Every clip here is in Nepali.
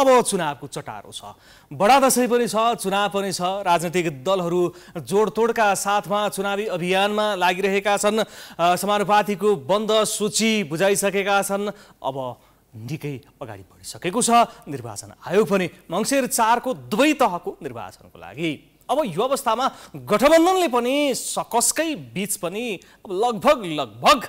अब चुनावको चटारो छ बडा दसैँ पनि छ चुनाव पनि छ राजनैतिक दलहरू जोडतोडका साथमा चुनावी अभियानमा लागिरहेका छन् समानुपातिको बन्द सूची बुझाइसकेका छन् अब निकै अगाडि बढिसकेको छ निर्वाचन आयोग पनि मङ्सिर चारको दुवै तहको निर्वाचनको लागि अब यो अवस्थामा गठबन्धनले पनि सकसकै बिच पनि अब लगभग लगभग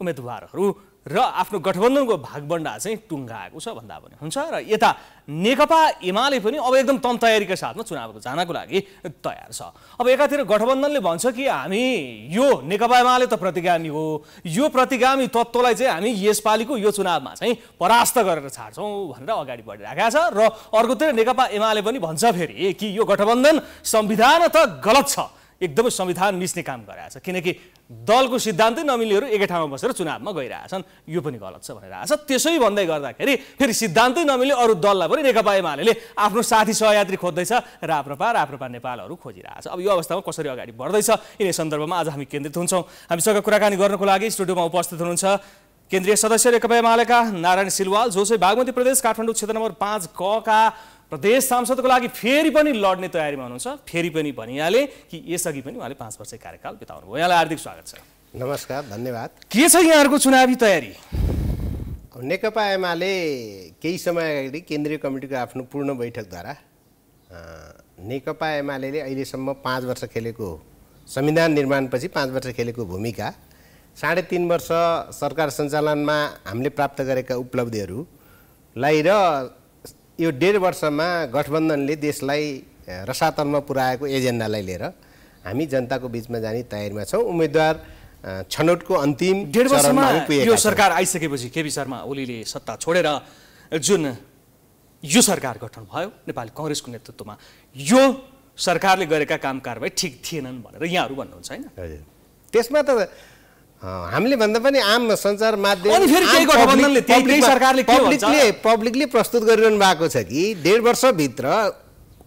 उम्मेदवारहरू र आफ्नो गठबन्धनको भागभण्डा चाहिँ टुङ्गाएको छ भन्दा पनि हुन्छ र यता नेकपा एमाले पनि अब एकदम तम तयारीका साथमा चुनावको जानको लागि तयार छ अब एकातिर गठबन्धनले भन्छ कि हामी यो नेकपा एमाले त प्रतिगामी हो यो प्रतिगामी तत्त्वलाई चाहिँ हामी यसपालिको यो चुनावमा चाहिँ परास्त गरेर छाड्छौँ भनेर अगाडि बढिरहेका छ र अर्कोतिर नेकपा एमाले पनि भन्छ फेरि कि यो गठबन्धन संविधान त गलत छ एकदमै संविधान मिच्ने काम गराएछ किनकि दलको सिद्धान्तै नमिल्नेहरू एकै ठाउँमा बसेर चुनावमा गइरहेछन् यो पनि गलत छ भनेर आएछ त्यसै भन्दै गर्दाखेरि फेरि सिद्धान्तै नमिल्ने अरू दललाई पनि नेकपा एमाले आफ्नो साथी सहयात्री खोज्दैछ र राप्रपा राप्रपा नेपालहरू खोजिरहेछ अब यो अवस्थामा कसरी अगाडि बढ्दैछ यिनै सन्दर्भमा आज हामी केन्द्रित हुन्छौँ हामीसँग कुराकानी गर्नको लागि स्टुडियोमा उपस्थित हुनुहुन्छ केन्द्रीय सदस्य नेकपा एमालेका नारायण सिलवाल जो चाहिँ बागमती प्रदेश काठमाडौँ क्षेत्र नम्बर पाँच कका प्रदेश सांसदको लागि फेरि पनि लड्ने तयारीमा हुनुहुन्छ फेरि पनि भनिहाले कि यसअघि पनि उहाँले पाँच वर्ष कार्यकाल बिताउनुभयो यहाँलाई हार्दिक स्वागत छ नमस्कार धन्यवाद के छ यहाँहरूको चुनावी तयारी नेकपा एमाले केही समय अगाडि केन्द्रीय कमिटीको आफ्नो पूर्ण बैठकद्वारा नेकपा एमाले अहिलेसम्म पाँच वर्ष खेलेको संविधान निर्माणपछि पाँच वर्ष खेलेको भूमिका साढे तिन वर्ष सरकार सञ्चालनमा हामीले प्राप्त गरेका उपलब्धिहरूलाई र यो डेढ वर्षमा गठबन्धनले देशलाई रसातलमा पुर्याएको एजेन्डालाई लिएर हामी जनताको बिचमा जाने तयारीमा छौँ उम्मेद्वार छनौटको अन्तिम डेढ वर्षमा यो सरकार आइसकेपछि केपी शर्मा ओलीले सत्ता छोडेर जुन यो सरकार गठन भयो नेपाली कङ्ग्रेसको नेतृत्वमा यो सरकारले गरेका काम कारवाही ठिक थिएनन् भनेर यहाँहरू भन्नुहुन्छ होइन त्यसमा त हामीले भन्दा पनि आम सञ्चार माध्यमले पब्लिकले प्रस्तुत गरिरहनु भएको छ कि डेढ वर्षभित्र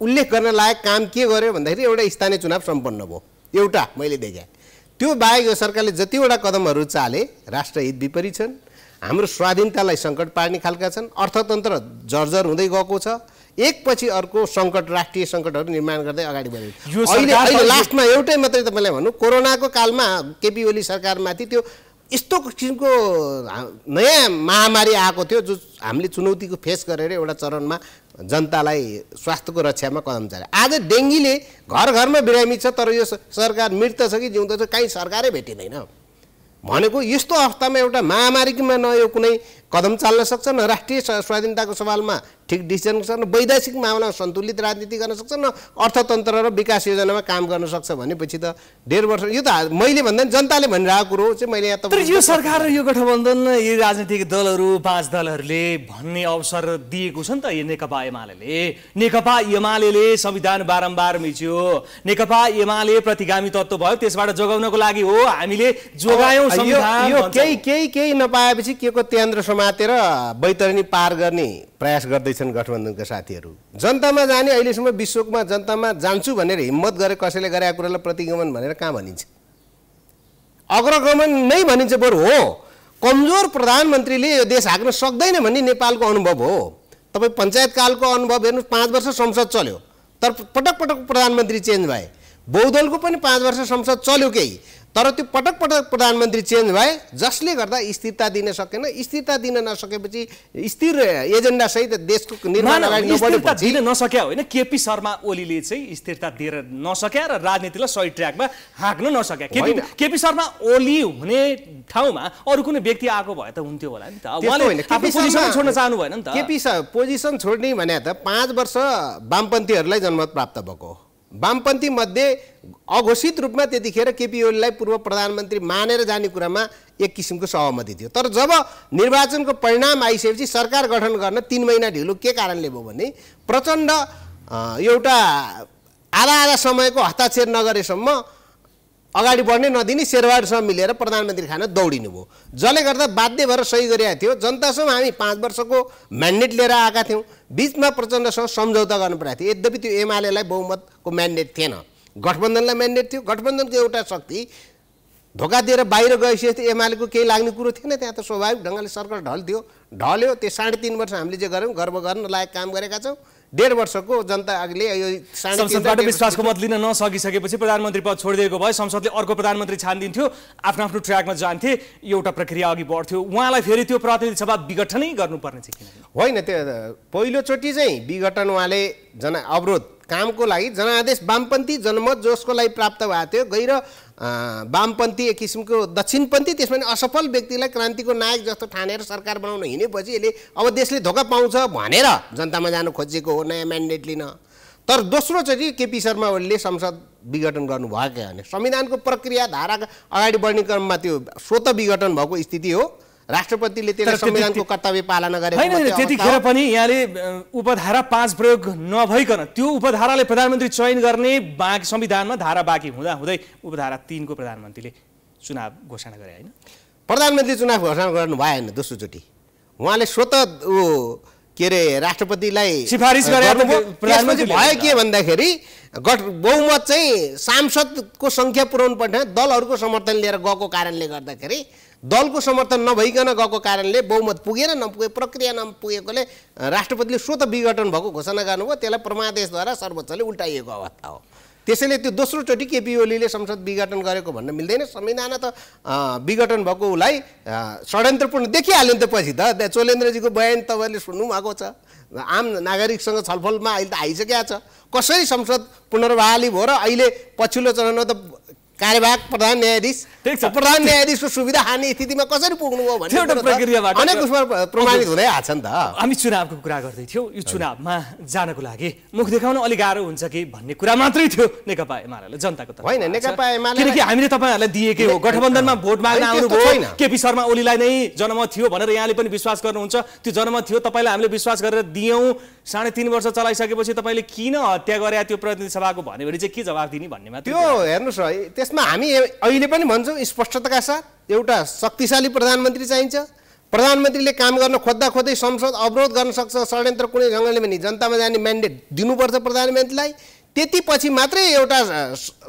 उल्लेख गर्न लायक काम के गर्यो भन्दाखेरि एउटा स्थानीय चुनाव सम्पन्न भयो एउटा मैले देखेँ त्यो बाहेक यो सरकारले जतिवटा कदमहरू चाले राष्ट्रहित विपरीत छन् हाम्रो स्वाधीनतालाई सङ्कट पार्ने खालका छन् अर्थतन्त्र जर्जर हुँदै गएको छ एकपछि अर्को सङ्कट राष्ट्रिय सङ्कटहरू निर्माण गर्दै अगाडि बढ्यो अहिले अहिले लास्टमा एउटै मात्रै तपाईँलाई भनौँ कोरोनाको कालमा केपी ओली सरकारमाथि त्यो यस्तो किसिमको नयाँ महामारी आएको थियो जो हामीले चुनौतीको फेस गरेर एउटा चरणमा जनतालाई स्वास्थ्यको रक्षामा कदम चाल्यो आज डेङ्गीले घर घरमा बिरामी छ तर यो सरकार मृत छ कि जिउँदो छ काहीँ सरकारै भेटिँदैन भनेको यस्तो अवस्थामा एउटा महामारीमा न यो कुनै कदम चाल्न सक्छ न राष्ट्रिय स्वाधीनताको सवालमा ठिक डिसिजन सक्छ न वैदेशिक मामलामा सन्तुलित राजनीति गर्न सक्छ न अर्थतन्त्र र विकास योजनामा काम गर्न सक्छ भनेपछि त डेढ वर्ष यो त मैले भन्दा पनि जनताले भनिरहेको कुरो चाहिँ मैले यहाँ त यो सरकार र यो गठबन्धन यी राजनीतिक दलहरू पाँच दलहरूले भन्ने अवसर दिएको छ नि त यो नेकपा एमाले नेकपा एमाले संविधान बारम्बार मिच्यो नेकपा एमाले प्रतिगामी तत्त्व भयो त्यसबाट जोगाउनको लागि हो हामीले जोगायौँ यो केही केही केही नपाएपछि के को त्यान्द्र समातेर बैतरणी पार गर्ने प्रयास गर्दैछन् गठबन्धनका साथीहरू जनतामा जाने अहिलेसम्म विश्वमा जनतामा जान्छु भनेर हिम्मत गरे कसैले गरेका कुरालाई प्रतिगमन भनेर कहाँ भनिन्छ अग्रगमन नै भनिन्छ बरु हो कमजोर प्रधानमन्त्रीले यो देश हाँक्न सक्दैन भन्ने नेपालको अनुभव हो तपाईँ पञ्चायतकालको अनुभव हेर्नु पाँच वर्ष संसद चल्यो तर पटक पटक प्रधानमन्त्री चेन्ज भए बहुदलको पनि पाँच वर्ष संसद चल्यो केही तर त्यो पटक पटक प्रधानमन्त्री चेन्ज भए जसले गर्दा स्थिरता दिन सकेन स्थिरता दिन नसकेपछि स्थिर एजेन्डासहित देशको निर्माण दिन नसक्या होइन केपी शर्मा ओलीले चाहिँ स्थिरता दिएर नसक्या र राजनीतिलाई सही ट्र्याकमा हाँक्न नसक्या केपी केपी शर्मा ओली हुने ठाउँमा अरू कुनै व्यक्ति आएको भए त हुन्थ्यो होला नि त छोड्न चाहनु भएन नि त केपी पोजिसन छोड्ने भने त पाँच वर्ष वामपन्थीहरूलाई जनमत प्राप्त भएको हो वामपन्थी मध्ये अघोषित रूपमा त्यतिखेर केपी ओलीलाई पूर्व प्रधानमन्त्री मानेर जाने कुरामा एक किसिमको सहमति थियो तर जब निर्वाचनको परिणाम आइसकेपछि सरकार गठन गर्न तिन महिना ढिलो के कारणले भयो भने प्रचण्ड एउटा आधा आधा समयको हस्ताक्षर नगरेसम्म अगाडि बढ्ने नदिने शेरबहादुरसँग मिलेर प्रधानमन्त्री खान दौडिनु दौडिनुभयो जसले गर्दा बाध्य भएर सही गरिरहेको थियो जनतासँग हामी पाँच वर्षको म्यान्डेट लिएर आएका थियौँ बिचमा प्रचण्डसँग सम्झौता गर्नु परेको थियो यद्यपि त्यो एमालेलाई बहुमतको म्यान्डेट थिएन गठबन्धनलाई म्यान्डेट थियो गठबन्धनको एउटा शक्ति धोका दिएर बाहिर गएपछि एमालेको केही लाग्ने कुरो थिएन त्यहाँ त स्वाभाविक ढङ्गले सरकार ढल्थ्यो ढल्यो त्यो साढे तिन वर्ष हामीले जे गऱ्यौँ गर्व गर्न लायक काम गरेका छौँ डेढ वर्षको जनता जनताले यो संसदबाट विश्वासको मत लिन नसकिसकेपछि प्रधानमन्त्री पद छोडिदिएको भए संसदले अर्को प्रधानमन्त्री छानिदिन्थ्यो आफ्नो आफ्नो ट्र्याकमा जान्थे एउटा प्रक्रिया अघि बढ्थ्यो उहाँलाई फेरि त्यो प्रतिनिधि सभा विघटनै गर्नुपर्ने चाहिँ होइन त्यो पहिलोचोटि चाहिँ विघटन उहाँले जन अवरोध कामको लागि जनादेश वामपन्थी जनमत जसको लागि प्राप्त भएको थियो गहिरो वामपन्थी एक किसिमको दक्षिणपन्थी त्यसमा पनि असफल व्यक्तिलाई क्रान्तिको नायक जस्तो ठानेर सरकार बनाउन हिँडेपछि यसले अब देशले धोका पाउँछ भनेर जनतामा जानु खोजेको हो नयाँ म्यान्डेट लिन तर दोस्रो चाहिँ केपी शर्मा ओलीले संसद विघटन गर्नुभएको भने संविधानको प्रक्रिया धारा अगाडि बढ्ने क्रममा त्यो स्वत विघटन भएको स्थिति हो राष्ट्रपतिले त्यसले संविधानको कर्तव्य पालना गरे होइन त्यतिखेर पनि यहाँले उपधारा पाँच प्रयोग नभइकन त्यो उपधाराले प्रधानमन्त्री चयन गर्ने बाँकी संविधानमा धारा बाँकी हुँदा हुँदै उपधारा तिनको प्रधानमन्त्रीले चुनाव घोषणा गरे होइन प्रधानमन्त्री चुनाव घोषणा गर्नु भएन दोस्रोचोटि उहाँले स्वत ऊ के अरे राष्ट्रपतिलाई सिफारिस भयो के भन्दाखेरि गठ बहुमत चाहिँ सांसदको सङ्ख्या पुऱ्याउनु पर्ने दलहरूको समर्थन लिएर गएको कारणले गर्दाखेरि दलको समर्थन नभइकन गएको कारणले बहुमत पुगेन नपुगे प्रक्रिया नपुगेकोले राष्ट्रपतिले स्वत विघटन भएको घोषणा गर्नुभयो त्यसलाई परमादेशद्वारा सर्वोच्चले उल्टाइएको अवस्था हो त्यसैले त्यो दोस्रोचोटि केपी ओलीले संसद विघटन गरेको भन्न मिल्दैन संविधान त विघटन भएको उसलाई षड्यन्त्रपूर्ण देखिहाल्यो नि त पछि त चोलेन्द्रजीको बयान तपाईँहरूले सुन्नुभएको छ आम नागरिकसँग छलफलमा अहिले त आइसकेको छ कसरी संसद पुनर्वहाली भयो र अहिले पछिल्लो चरणमा त कार्यवाहक प्रधान न्यायाधीश प्रधान न्यायाधीशको सुविधा हान्ने स्थितिमा कसरी पुग्नु हो भने एउटा प्रक्रियाबाट अनेक उसमा प्रमाणित हुँदै आएको छ नि त हामी चुनावको कुरा गर्दै थियौँ यो चुनावमा जानको लागि मुख देखाउन अलिक गाह्रो हुन्छ कि भन्ने कुरा मात्रै थियो नेकपा एमाले जनताको त होइन नेकपा एमाले किनकि हामीले तपाईँहरूलाई दिएकै हो गठबन्धनमा भोट माग्न आउनुभयो केपी शर्मा ओलीलाई नै जनमत थियो भनेर यहाँले पनि विश्वास गर्नुहुन्छ त्यो जनमत थियो तपाईँलाई हामीले विश्वास गरेर दियौँ साढे तिन वर्ष चलाइसकेपछि तपाईँले किन हत्या गरे त्यो प्रतिनिधि सभाको भन्यो भने चाहिँ के जवाब दिने भन्नेमा त्यो हेर्नुहोस् त्यसमा हामी अहिले पनि भन्छौँ स्पष्टताका साथ एउटा शक्तिशाली प्रधानमन्त्री चाहिन्छ प्रधानमन्त्रीले काम गर्न खोज्दा खोज्दै संसद अवरोध गर्न सक्छ षड्यन्त्र कुनै ढङ्गले पनि जनतामा जाने म्यान्डेट दिनुपर्छ प्रधानमन्त्रीलाई त्यति पछि मात्रै एउटा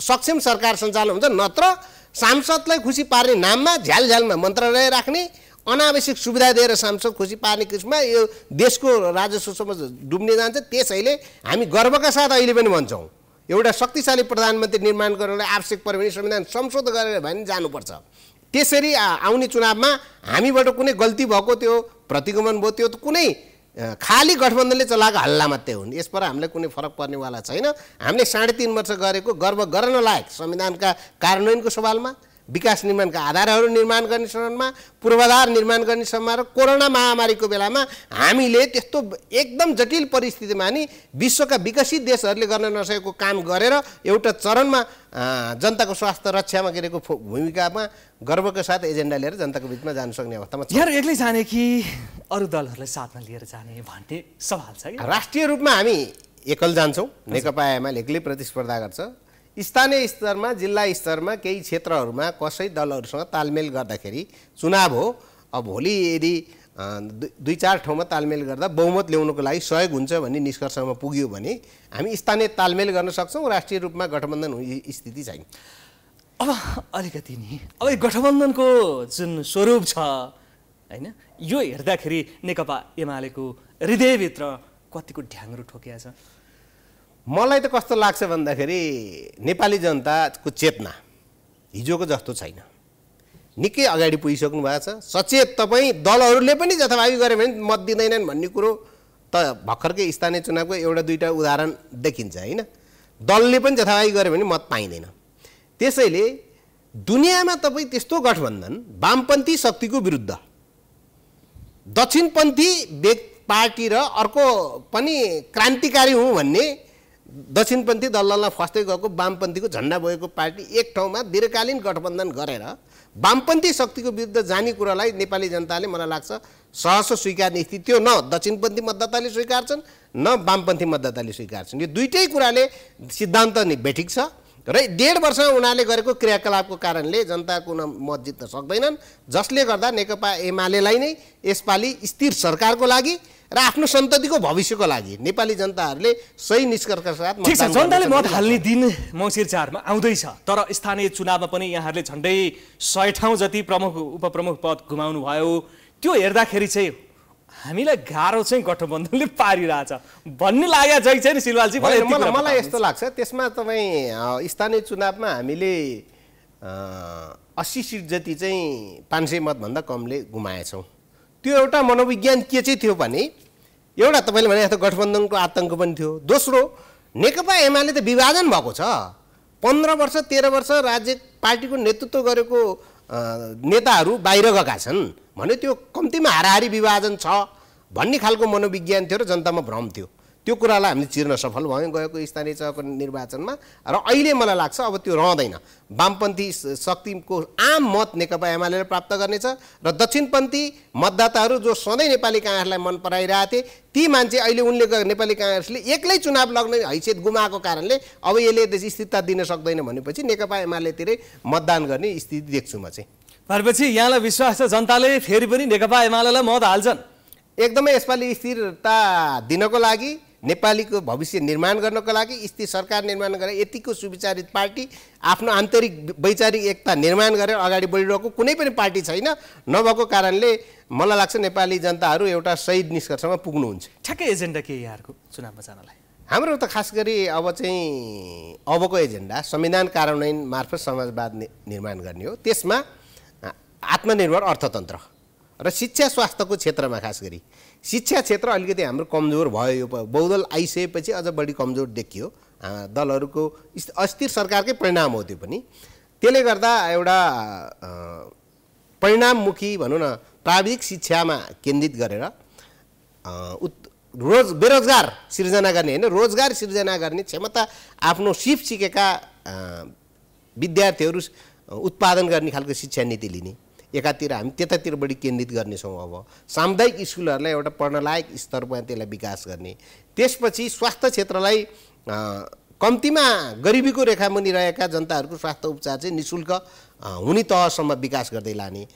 सक्षम सरकार सञ्चालन हुन्छ नत्र सांसदलाई खुसी पार्ने नाममा झ्याल झ्यालमा मन्त्रालय राख्ने अनावश्यक सुविधा दिएर सांसद खुसी पार्ने किसिममा यो देशको राजस्वसम्म डुब्ने जान्छ त्यसैले हामी गर्वका साथ अहिले पनि भन्छौँ एउटा शक्तिशाली प्रधानमन्त्री निर्माण गर्नलाई आवश्यक पऱ्यो भने संविधान संशोधन गरेर भए पनि जानुपर्छ त्यसरी आउने चुनावमा हामीबाट कुनै गल्ती भएको त्यो प्रतिगमन भयो त्यो त कुनै खाली गठबन्धनले चलाएको हल्ला मात्रै हुन् यसबाट हामीलाई कुनै फरक पर्नेवाला छैन हामीले साढे तिन वर्ष गरेको गर्व गर्न लायक संविधानका कार्यान्वयनको सवालमा विकास निर्माणका आधारहरू निर्माण गर्ने श्रममा पूर्वाधार निर्माण गर्ने श्रममा र कोरोना महामारीको बेलामा हामीले त्यस्तो एकदम जटिल परिस्थितिमा नि विश्वका विकसित देशहरूले गर्न नसकेको काम गरेर एउटा चरणमा जनताको स्वास्थ्य रक्षामा गरेको भूमिकामा गर्वको साथ एजेन्डा लिएर जनताको बिचमा जान सक्ने अवस्थामा छ यहाँ एक्लै जाने कि अरू दलहरूलाई साथमा लिएर जाने भन्ने सवाल छ राष्ट्रिय रूपमा हामी एकल जान्छौँ नेकपा एमाले एक्लै प्रतिस्पर्धा गर्छ स्थानीय स्तरमा जिल्ला स्तरमा केही क्षेत्रहरूमा कसै दलहरूसँग तालमेल गर्दाखेरि चुनाव हो अब भोलि यदि दुई चार ठाउँमा तालमेल गर्दा बहुमत ल्याउनुको लागि सहयोग हुन्छ भन्ने निष्कर्षमा पुग्यो भने हामी स्थानीय तालमेल गर्न सक्छौँ राष्ट्रिय रूपमा गठबन्धन हुने स्थिति छैन अब अलिकति नि अब गठबन्धनको जुन स्वरूप छ होइन यो हेर्दाखेरि नेकपा एमालेको हृदयभित्र कतिको ढ्याङ्ग्रो ठोकिया छ मलाई त कस्तो लाग्छ भन्दाखेरि नेपाली जनताको चेतना हिजोको जस्तो छैन निकै अगाडि पुगिसक्नु भएको छ सचेत तपाईँ दलहरूले पनि जथाभावी गरे भने मत दिँदैनन् भन्ने कुरो त भर्खरकै स्थानीय चुनावको एउटा दुईवटा उदाहरण देखिन्छ होइन दलले पनि जथाभावी गऱ्यो भने मत पाइँदैन त्यसैले दुनियाँमा तपाईँ त्यस्तो गठबन्धन वामपन्थी शक्तिको विरुद्ध दक्षिणपन्थी व्यक्ति पार्टी र अर्को पनि क्रान्तिकारी हुँ भन्ने दक्षिणपन्थी दललाई फस्दै गएको वामपन्थीको झन्डा भएको पार्टी एक ठाउँमा दीर्घकालीन गठबन्धन गरेर वामपन्थी शक्तिको विरुद्ध जाने कुरालाई नेपाली जनताले मलाई लाग्छ सहसो स्वीकार्ने स्थिति त्यो न दक्षिणपन्थी मतदाताले स्वीकार्छन् न वामपन्थी मतदाताले स्वीकार्छन् यो दुइटै कुराले सिद्धान्त भेटिक छ र डेढ वर्षमा उनीहरूले गरेको क्रियाकलापको कारणले जनताको मत जित्न सक्दैनन् जसले गर्दा नेकपा एमालेलाई नै यसपालि स्थिर सरकारको लागि र आफ्नो सन्ततिको भविष्यको लागि नेपाली जनताहरूले सही निष्कर्षका साथ जनताले मत हाल्ने दिन मङ्सिर चारमा आउँदैछ तर स्थानीय चुनावमा पनि यहाँहरूले झन्डै सय ठाउँ जति प्रमुख उपप्रमुख पद गुमाउनु भयो त्यो हेर्दाखेरि चाहिँ हामीलाई गाह्रो चाहिँ गठबन्धनले पारिरहेछ भन्ने लाग्यो छ नि सिलवालजी मलाई यस्तो लाग्छ त्यसमा तपाईँ स्थानीय चुनावमा हामीले अस्सी सिट जति चाहिँ पाँच सय मतभन्दा कमले गुमाएछौँ त्यो एउटा मनोविज्ञान के चाहिँ थियो भने एउटा तपाईँले भने जस्तो गठबन्धनको आतङ्क पनि थियो दोस्रो नेकपा एमाले त विभाजन भएको छ पन्ध्र वर्ष तेह्र वर्ष राज्य पार्टीको नेतृत्व गरेको नेताहरू बाहिर गएका छन् भने त्यो कम्तीमा हाराहारी विभाजन छ भन्ने खालको मनोविज्ञान थियो र जनतामा भ्रम थियो त्यो कुरालाई हामीले चिर्न सफल भयौँ गएको स्थानीय तहको निर्वाचनमा र अहिले मलाई लाग्छ अब त्यो रहँदैन वामपन्थी शक्तिको आम मत नेकपा एमाले प्राप्त गर्नेछ र दक्षिणपन्थी मतदाताहरू जो सधैँ नेपाली काङ्ग्रेसलाई मन पराइरहेको थिए ती मान्छे अहिले उनले नेपाली काङ्ग्रेसले एक्लै चुनाव लग्ने हैसियत गुमाएको कारणले अब यसले स्थिरता दिन सक्दैन भनेपछि नेकपा एमालेतिरै मतदान गर्ने स्थिति देख्छु म चाहिँ भनेपछि यहाँलाई विश्वास छ जनताले फेरि पनि नेकपा एमालेलाई मत हाल्छन् एकदमै यसपालि स्थिरता दिनको लागि नेपालीको भविष्य निर्माण गर्नको लागि स्थिर सरकार निर्माण गरेर यतिको सुविचारित पार्टी आफ्नो आन्तरिक वैचारिक एकता निर्माण गरेर अगाडि बढिरहेको कुनै पनि पार्टी छैन नभएको कारणले मलाई लाग्छ नेपाली जनताहरू एउटा सही निष्कर्षमा पुग्नुहुन्छ ठ्याक्कै एजेन्डा के यहाँहरूको चुनावमा जानलाई हाम्रो त खास गरी अब चाहिँ अबको एजेन्डा संविधान कार्यान्वयन मार्फत समाजवाद निर्माण गर्ने हो त्यसमा आत्मनिर्भर अर्थतन्त्र र शिक्षा स्वास्थ्यको क्षेत्रमा खास गरी शिक्षा क्षेत्र अलिकति हाम्रो कमजोर भयो यो बहुदल आइसकेपछि अझ बढी कमजोर देखियो दलहरूको अस्थिर सरकारकै परिणाम हो त्यो पनि त्यसले गर्दा एउटा परिणाममुखी भनौँ न प्राविधिक शिक्षामा केन्द्रित गरेर उत् रोज बेरोजगार सिर्जना गर्ने होइन रोजगार सिर्जना गर्ने क्षमता आफ्नो सिप सिकेका विद्यार्थीहरू उत्पादन गर्ने खालको शिक्षा नीति लिने एकातिर हामी त्यतातिर बढी केन्द्रित गर्नेछौँ अब सामुदायिक स्कुलहरूलाई एउटा पढ्न लायक स्तरमा त्यसलाई विकास गर्ने त्यसपछि स्वास्थ्य क्षेत्रलाई कम्तीमा गरिबीको रेखा मुनि रहेका जनताहरूको स्वास्थ्य उपचार चाहिँ नि शुल्क हुने तहसम्म विकास गर्दै लाने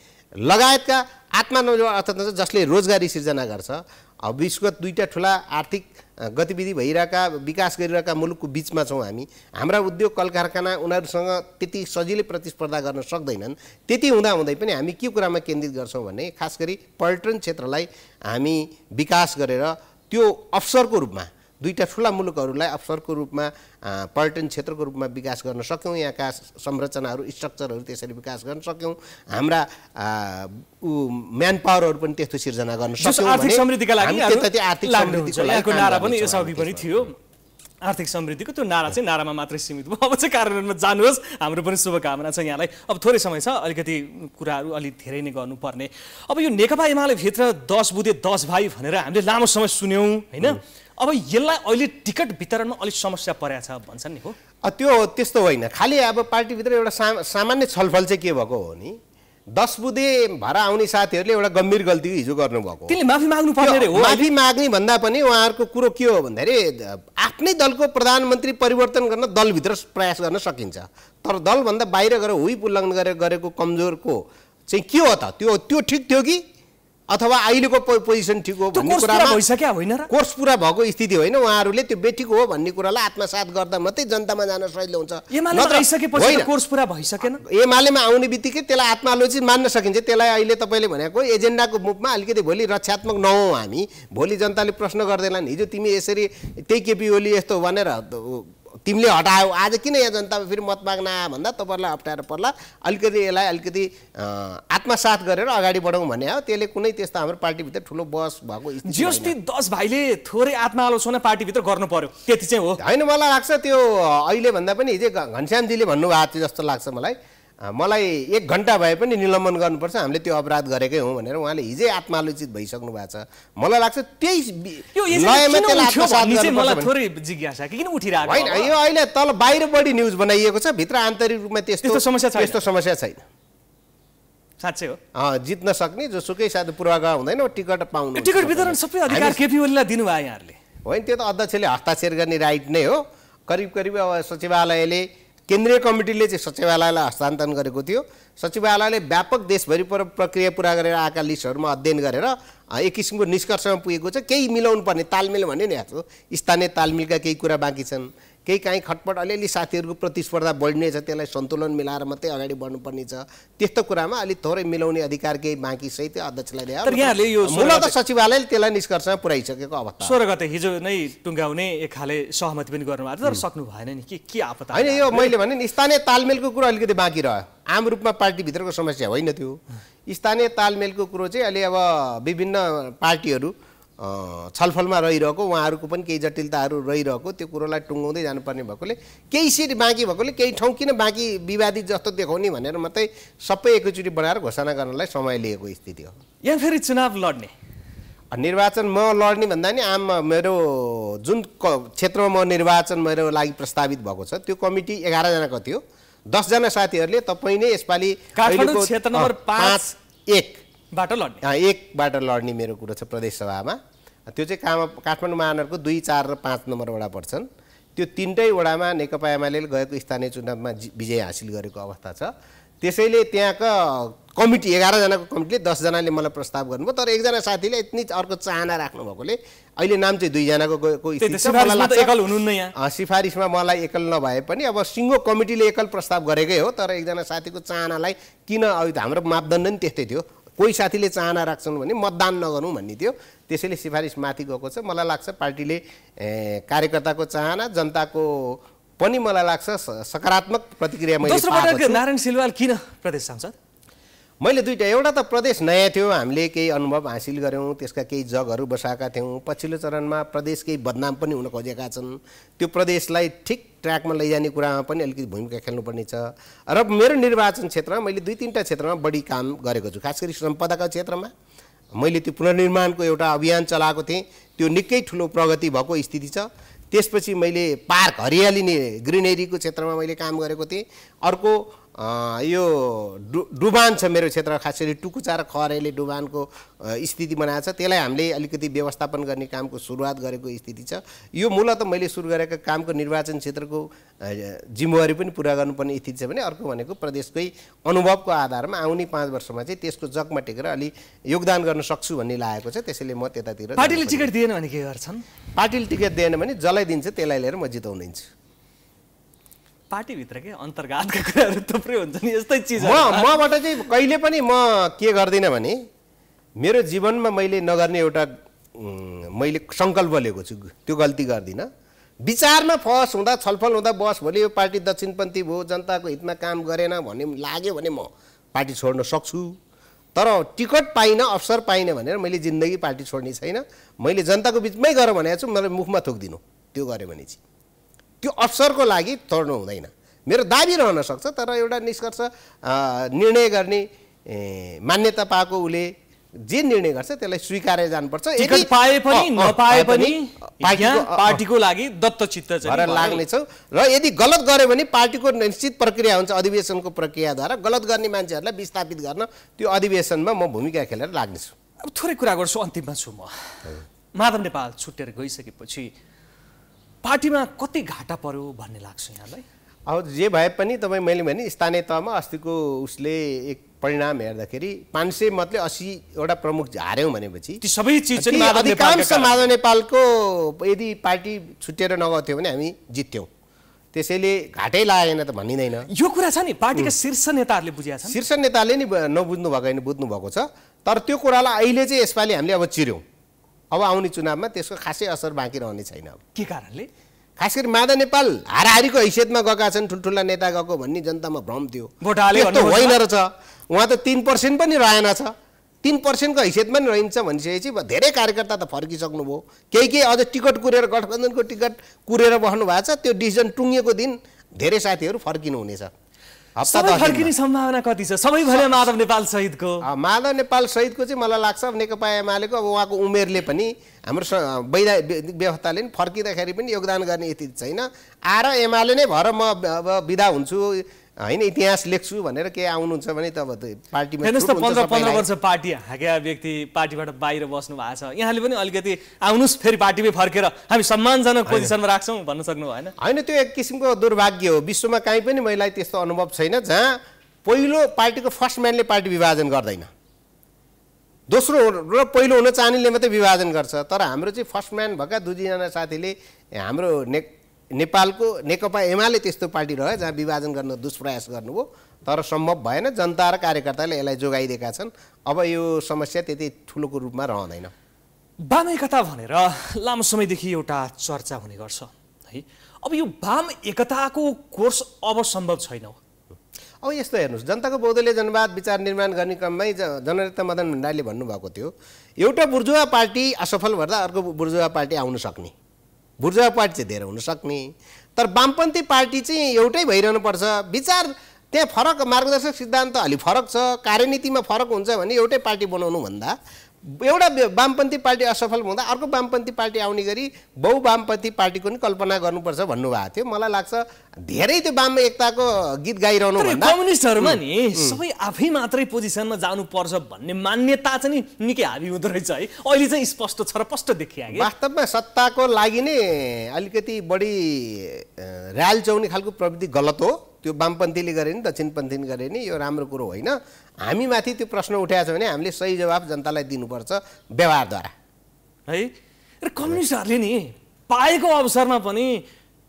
लगायतका आत्मनिर्भर अर्थतन्त्र जसले रोजगारी सिर्जना गर्छ अब विश्वगत दुईवटा ठुला आर्थिक गतिविधि भइरहेका विकास गरिरहेका मुलुकको बिचमा छौँ हामी हाम्रा उद्योग कल कारखाना उनीहरूसँग त्यति सजिलै प्रतिस्पर्धा गर्न सक्दैनन् त्यति हुँदाहुँदै पनि हामी के कुरामा केन्द्रित गर्छौँ भने खास गरी पर्यटन क्षेत्रलाई हामी विकास गरेर त्यो अवसरको रूपमा दुईवटा ठुला मुलुकहरूलाई अवसरको रूपमा पर्यटन क्षेत्रको रूपमा विकास गर्न सक्यौँ यहाँका संरचनाहरू स्ट्रक्चरहरू त्यसरी विकास गर्न सक्यौँ हाम्रा ऊ म्यान पावरहरू पनि त्यस्तो सिर्जना गर्न सक्यौँ आर्थिक समृद्धिका लागि आर्थिक समृद्धिको नारा पनि यस अघि पनि थियो आर्थिक समृद्धिको त्यो नारा चाहिँ नारामा मात्रै सीमित भयो अब चाहिँ कार्यान्वयनमा जानुहोस् हाम्रो पनि शुभकामना छ यहाँलाई अब थोरै समय छ अलिकति कुराहरू अलिक धेरै नै गर्नुपर्ने अब यो नेकपा एमाले भित्र दस बुधे दस भाइ भनेर हामीले लामो समय सुन्यौँ होइन अब यसलाई अहिले टिकट वितरणमा अलिक समस्या परेको छ भन्छन् नि हो त्यो त्यस्तो होइन खालि अब पार्टीभित्र एउटा सा सामान्य छलफल चाहिँ के भएको हो नि दस बुधे भएर आउने साथीहरूले एउटा गम्भीर गल्ती हिजो गर्नुभएको त्यसले माफी माग्नु पर्ने माफी माग्ने भन्दा पनि उहाँहरूको कुरो के हो भन्दाखेरि आफ्नै दलको प्रधानमन्त्री परिवर्तन गर्न दलभित्र प्रयास गर्न सकिन्छ तर दलभन्दा बाहिर गएर हुई उल्लङ्घन गरेर गरेको कमजोरको चाहिँ के हो त त्यो त्यो ठिक थियो कि अथवा अहिलेको पोजिसन ठिक हो भन्ने कुरामा भइसक्यो होइन कोर्स पुरा भएको स्थिति होइन उहाँहरूले त्यो बेठीको हो भन्ने कुरालाई आत्मसात गर्दा मात्रै जनतामा जान सजिलो हुन्छ कोर्स पुरा भइसकेन एमालेमा आउने बित्तिकै त्यसलाई आत्मालोचित मान्न सकिन्छ त्यसलाई अहिले तपाईँले भनेको एजेन्डाको मुखमा अलिकति भोलि रक्षात्मक नहौँ हामी भोलि जनताले प्रश्न गर्दैनन् हिजो तिमी यसरी त्यही केपी ओली यस्तो भनेर तिमीले हटायौ आज किन यहाँ जनतामा फेरि मत माग्न आयो भन्दा तपाईँहरूलाई अप्ठ्यारो पर्ला अलिकति यसलाई अलिकति आत्मसाथ गरेर अगाडि बढाउँ भने हो त्यसले कुनै त्यस्तो हाम्रो पार्टीभित्र ठुलो बस भएको जिएसटी दस भाइले थोरै आत्मालोचना पार्टीभित्र गर्नु पर्यो त्यति चाहिँ हो होइन मलाई लाग्छ त्यो अहिले भन्दा पनि हिजै घनश्यामजीले भन्नुभएको थियो जस्तो लाग्छ मलाई मलाई एक घन्टा भए पनि निलम्बन गर्नुपर्छ हामीले त्यो अपराध गरेकै हौँ भनेर उहाँले हिजै आत्मालोचित भइसक्नु भएको छ मलाई लाग्छ होइन यो अहिले तल बाहिर बढी न्युज बनाइएको छ भित्र आन्तरिक रूपमा त्यस्तो समस्या छ यस्तो समस्या छैन साँच्चै हो जित्न सक्ने जो सुकै साथ पूर्वाग्रह हुँदैन टिकट पाउनु टिकट वितरण सबै अधिकार केपी ओलीलाई दिनुभयो यहाँहरूले होइन त्यो त अध्यक्षले हस्ताक्षर गर्ने राइट नै हो करिब करिब अब सचिवालयले केन्द्रीय कमिटीले चाहिँ सचिवालयलाई हस्तान्तरण गरेको थियो सचिवालयले व्यापक देशभरि पर प्रक्रिया पुरा गरेर आएका लिस्टहरूमा अध्ययन गरेर एक किसिमको निष्कर्षमा पुगेको छ केही मिलाउनु पर्ने तालमेल भन्यो नि आज स्थानीय तालमेलका केही कुरा बाँकी छन् केही काहीँ खटपट अलिअलि साथीहरूको प्रतिस्पर्धा बढ्ने छ त्यसलाई सन्तुलन मिलाएर मात्रै अगाडि बढ्नुपर्ने छ त्यस्तो कुरामा अलिक थोरै मिलाउने अधिकार केही बाँकी त्यो अध्यक्षलाई यहाँले यो मूलत सचिवालयले त्यसलाई निष्कर्षमा पुऱ्याइसकेको अवस्था सोह्र गते हिजो नै टुङ्गाउने एक खाले सहमति पनि गर्नुभएको तर सक्नु भएन नि के के आपत्ता होइन यो मैले भने नि स्थानीय तालमेलको कुरो अलिकति बाँकी रह्यो आम रूपमा पार्टीभित्रको समस्या होइन त्यो स्थानीय तालमेलको कुरो चाहिँ अलि अब विभिन्न पार्टीहरू छलफलमा रहिरहेको उहाँहरूको पनि केही जटिलताहरू रहिरहेको त्यो कुरोलाई टुङ्गाउँदै जानुपर्ने भएकोले केही सिट बाँकी भएकोले केही ठाउँ किन बाँकी विवादित जस्तो देखाउने भनेर मात्रै सबै एकैचोटि बनाएर घोषणा गर्नलाई समय लिएको स्थिति हो यहाँ फेरि चुनाव लड्ने निर्वाचन म लड्ने भन्दा नि आम मेरो जुन क्षेत्रमा म निर्वाचन मेरो लागि प्रस्तावित भएको छ त्यो कमिटी एघारजनाको थियो दसजना साथीहरूले तपाईँ नै यसपालि क्षेत्र नम्बर पाँच एक बाट लड्ने एकबाट लड्ने मेरो कुरो छ प्रदेशसभामा त्यो चाहिँ काम काठमाडौँ महानगरको दुई चार र पाँच नम्बरवटा पर्छन् त्यो तिनटै वडामा नेकपा एमाले गएको स्थानीय चुनावमा विजय हासिल गरेको अवस्था छ त्यसैले त्यहाँका कमिटी एघारजनाको कमिटीले दसजनाले मलाई प्रस्ताव गर्नुभयो तर एकजना साथीले यति अर्को चाहना राख्नु भएकोले अहिले नाम चाहिँ दुईजनाको गएको सिफारिसमा मलाई एकल नभए पनि अब सिङ्गो कमिटीले एकल प्रस्ताव गरेकै हो तर एकजना साथीको चाहनालाई किन हाम्रो मापदण्ड नि त्यस्तै थियो कोही साथीले चाहना राख्छन् भने मतदान नगरौँ भन्ने थियो त्यसैले सिफारिस माथि गएको छ मलाई लाग्छ पार्टीले कार्यकर्ताको चाहना जनताको पनि मलाई लाग्छ सकारात्मक प्रतिक्रिया मैले नारायण सिलवाल किन प्रदेश सांसद मैले दुइटा एउटा त प्रदेश नयाँ थियो हामीले केही अनुभव हासिल गऱ्यौँ त्यसका केही जगहरू बसाएका थियौँ पछिल्लो चरणमा प्रदेश केही बदनाम पनि हुन खोजेका छन् त्यो प्रदेशलाई ठिक ट्र्याकमा लैजाने कुरामा पनि अलिकति भूमिका खेल्नुपर्ने छ र मेरो निर्वाचन क्षेत्रमा मैले दुई तिनवटा क्षेत्रमा बढी काम गरेको छु खास गरी सम्पदाको क्षेत्रमा मैले त्यो पुनर्निर्माणको एउटा अभियान चलाएको थिएँ त्यो निकै ठुलो प्रगति भएको स्थिति छ त्यसपछि मैले पार्क हरियाली नै ग्रिनेरीको क्षेत्रमा मैले काम गरेको थिएँ अर्को यो डु डुबान छ मेरो क्षेत्रमा खास गरी टुकुचा र खरेले डुबानको स्थिति बनाएको छ त्यसलाई हामीले अलिकति व्यवस्थापन गर्ने कामको सुरुवात गरेको स्थिति छ यो मूलत मैले सुरु गरेको कामको निर्वाचन क्षेत्रको जिम्मेवारी पनि पुरा गर्नुपर्ने स्थिति छ भने अर्को भनेको प्रदेशकै अनुभवको आधारमा आउने पाँच वर्षमा चाहिँ त्यसको जगमा टेकेर अलि योगदान गर्न सक्छु भन्ने लागेको छ त्यसैले म त्यतातिर पार्टीले टिकट दिएन भने के गर्छन् पार्टीले टिकट दिएन भने जसलाई दिन्छ त्यसलाई लिएर म जिताउनेछु पार्टीभित्र के अन्तर्घातका कुराहरू थुप्रै हुन्छ नि यस्तै चिज मबाट चाहिँ कहिले पनि म के गर्दिनँ भने मेरो जीवनमा मैले नगर्ने एउटा मैले सङ्कल्प लिएको छु त्यो गल्ती गर्दिनँ विचारमा फस हुँदा छलफल हुँदा बस भोलि यो पार्टी दक्षिणपन्थी भयो जनताको हितमा काम गरेन भन्ने लाग्यो भने म पार्टी छोड्न सक्छु तर टिकट पाइनँ अवसर पाइनँ भनेर मैले जिन्दगी पार्टी छोड्ने छैन मैले जनताको बिचमै गर भनेको छु मलाई मुखमा थोकिदिनु त्यो गरेँ भने चाहिँ त्यो अवसरको लागि तोड्नु हुँदैन मेरो दाबी रहन सक्छ तर एउटा निष्कर्ष निर्णय गर्ने मान्यता पाएको उसले जे निर्णय गर्छ त्यसलाई स्वीकार जानुपर्छ पाए पनि नपाए पनि पार्टीको लागि दत्तचित्त भएर लाग्नेछौँ र यदि गलत गऱ्यो भने पार्टीको निश्चित प्रक्रिया हुन्छ अधिवेशनको प्रक्रियाद्वारा गलत गर्ने मान्छेहरूलाई विस्थापित गर्न त्यो अधिवेशनमा म भूमिका खेलेर लाग्नेछु अब थोरै कुरा गर्छु अन्तिममा छु म माधव नेपाल छुट्टेर गइसकेपछि पार्टीमा कति घाटा पर्यो भन्ने लाग्छ यहाँलाई अब जे भए पनि तपाईँ मैले भने स्थानीय तहमा अस्तिको उसले एक परिणाम हेर्दाखेरि पाँच सय मतले असीवटा प्रमुख झार्यौँ भनेपछि सबै चिज अधिकांश माधव नेपालको यदि पार्टी छुट्टिएर नगएको भने हामी जित्थ्यौँ त्यसैले घाटै लागेन त भनिँदैन यो कुरा छ नि पार्टीका शीर्ष नेताहरूले बुझेका छन् शीर्ष नेताले नि नबुझ्नु भएको होइन बुझ्नु भएको छ तर त्यो कुरालाई अहिले चाहिँ यसपालि हामीले अब चिर्यौँ अब आउने चुनावमा त्यसको खासै असर बाँकी रहने छैन अब के कारणले खास गरी माधव नेपाल हाराहारीको हैसियतमा गएका छन् ठुल्ठुला नेता गएको भन्ने जनतामा भ्रम थियो त्यस्तो होइन रहेछ उहाँ त तिन पर्सेन्ट पनि रहेन छ तिन पर्सेन्टको हैसियतमा पनि रहन्छ भनिसकेपछि धेरै कार्यकर्ता त फर्किसक्नुभयो केही केही अझ टिकट कुरेर गठबन्धनको टिकट कुरेर बस्नु भएको छ त्यो डिसिजन टुङ्गिएको दिन धेरै साथीहरू फर्किनु फर्किनुहुनेछ सबै फर्किने सम्भावना कति छ सबै माधव नेपाल सहितको माधव नेपाल सहितको चाहिँ मलाई लाग्छ नेकपा एमालेको अब उहाँको उमेरले पनि हाम्रो वैधा व्यवस्थाले पनि फर्किँदाखेरि पनि योगदान गर्ने यति छैन आएर एमाले नै भएर म अब विदा हुन्छु होइन इतिहास लेख्छु भनेर केही आउनुहुन्छ भने त अब पार्टीमा हेर्नुहोस् त पन्ध्र पन्ध्र वर्ष पार्टी हाके व्यक्ति पार्टीबाट बाहिर बस्नु भएको छ यहाँले पनि अलिकति आउनुहोस् फेरि पार्टीमै फर्केर हामी सम्मानजनक पोजिसनमा राख्छौँ भन्न सक्नु भएन होइन त्यो एक किसिमको दुर्भाग्य हो विश्वमा काहीँ पनि मैले त्यस्तो अनुभव छैन जहाँ पहिलो पार्टीको फर्स्ट म्यानले पार्टी विभाजन गर्दैन दोस्रो र पहिलो हुन चाहनेले मात्रै विभाजन गर्छ तर हाम्रो चाहिँ फर्स्ट म्यान भएका दुईजना साथीले हाम्रो नेक नेपालको नेकपा एमाले त्यस्तो पार्टी रह्यो जहाँ विभाजन गर्न दुष्प्रयास गर्नुभयो तर सम्भव भएन जनता र कार्यकर्ताले यसलाई जोगाइदिएका छन् अब यो समस्या त्यति ठुलोको रूपमा रहँदैन वाम एकता भनेर लामो समयदेखि एउटा चर्चा हुने गर्छ है अब यो वाम एकताको कोर्स अब सम्भव छैन अब यस्तो हेर्नुहोस् जनताको बौद्धले जनवाद विचार निर्माण गर्ने क्रममै जननेता मदन भण्डारीले भन्नुभएको थियो एउटा बुर्जुवा पार्टी असफल भर्दा अर्को बुर्जुवा पार्टी आउन सक्ने बुर्जुवा पार्टी चाहिँ धेरै हुनसक्ने तर वामपन्थी पार्टी चाहिँ एउटै पर्छ विचार त्यहाँ फरक मार्गदर्शक सिद्धान्त अलि फरक छ कार्यनीतिमा फरक हुन्छ भने एउटै पार्टी बनाउनुभन्दा एउटा वामपन्थी पार्टी असफल हुँदा अर्को वामपन्थी पार्टी आउने गरी बहु वामपन्थी पार्टीको नि कल्पना गर्नुपर्छ भन्नुभएको थियो मलाई लाग्छ धेरै त्यो वाम एकताको गीत गाइरहनु कम्युनिस्टहरूमा नि सबै आफै मात्रै पोजिसनमा जानुपर्छ भन्ने मान्यता चाहिँ निकै हाबी हुँदो रहेछ है अहिले चाहिँ स्पष्ट छ र स्पष्ट देखियो वास्तवमा सत्ताको लागि नै अलिकति बढी ऱ्याल चाउने खालको प्रविधि गलत हो त्यो वामपन्थीले गरे नि दक्षिणपन्थीले गरे नि यो राम्रो कुरो होइन हामीमाथि त्यो प्रश्न उठाएको छ भने हामीले सही जवाब जनतालाई दिनुपर्छ व्यवहारद्वारा है र कम्युनिस्टहरूले नि पाएको अवसरमा पनि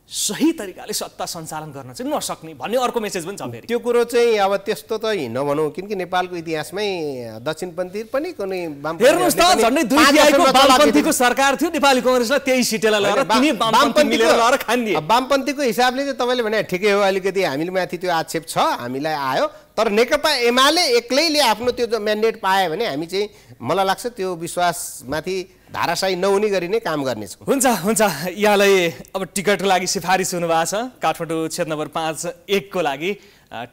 सही तरिकाले सत्ता सञ्चालन गर्न चाहिँ नसक्ने भन्ने अर्को मेसेज पनि छ फेरि त्यो कुरो चाहिँ अब त्यस्तो त भनौँ किनकि नेपालको इतिहासमै दक्षिणपन्थी पनि कुनै हेर्नुहोस् त झन्डै दुई सरकार थियो नेपाली कङ्ग्रेसलाई त्यही सिटेला लगाएर वामपन्थी वामपन्थीको हिसाबले चाहिँ तपाईँले भने ठिकै हो अलिकति हामीले माथि त्यो आक्षेप छ हामीलाई आयो तर नेकपा एमाले एक्लैले आफ्नो त्यो म्यान्डेट पायो भने हामी चाहिँ मलाई लाग्छ त्यो विश्वासमाथि धाराशाही नहुने गरी नै काम गर्नेछौँ हुन्छ हुन्छ यहाँलाई अब टिकटको लागि सिफारिस हुनुभएको छ काठमाडौँ क्षेत्र नम्बर पाँच एकको लागि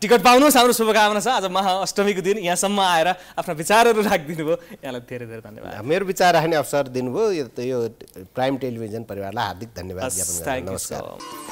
टिकट पाउनुहोस् हाम्रो शुभकामना छ आज महाअष्टमीको दिन यहाँसम्म आएर आफ्ना विचारहरू राखिदिनु भयो यहाँलाई धेरै धेरै धन्यवाद मेरो विचार राख्ने अवसर दिनुभयो यो प्राइम टेलिभिजन परिवारलाई हार्दिक धन्यवाद नमस्कार